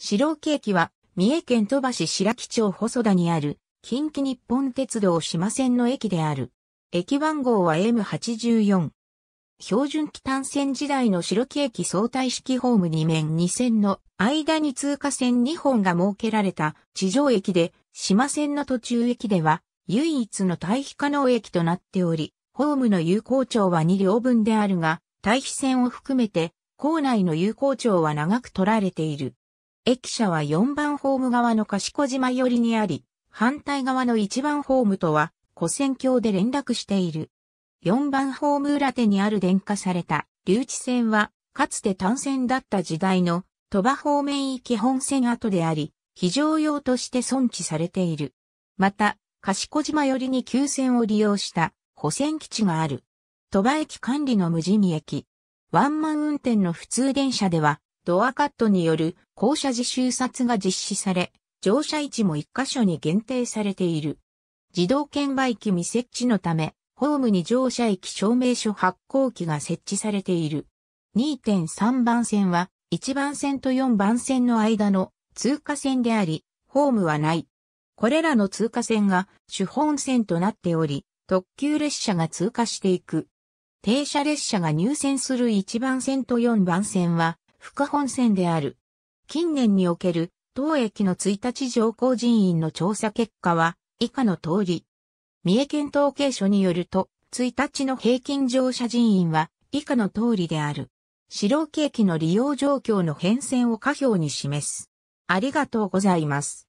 白ケーキは、三重県鳥羽市白木町細田にある、近畿日本鉄道島線の駅である。駅番号は M84。標準機単線時代の白木駅相対式ホーム2面2線の間に通過線2本が設けられた地上駅で、島線の途中駅では唯一の対比可能駅となっており、ホームの有効長は2両分であるが、対比線を含めて、校内の有効長は長く取られている。駅舎は4番ホーム側の賢島寄りにあり、反対側の1番ホームとは、古線橋で連絡している。4番ホーム裏手にある電化された留置線は、かつて単線だった時代の鳥羽方面行き本線跡であり、非常用として存置されている。また、賢島寄りに急線を利用した保線基地がある。鳥羽駅管理の無人駅。ワンマン運転の普通電車では、ドアカットによる降車自習札が実施され、乗車位置も一箇所に限定されている。自動券売機未設置のため、ホームに乗車駅証明書発行機が設置されている。2.3番線は1番線と4番線の間の通過線であり、ホームはない。これらの通過線が主本線となっており、特急列車が通過していく。停車列車が入線する1番線と4番線は副本線である。近年における当駅の1日乗降人員の調査結果は以下の通り。三重県統計所によると、1日の平均乗車人員は以下の通りである。白木駅の利用状況の変遷を下表に示す。ありがとうございます。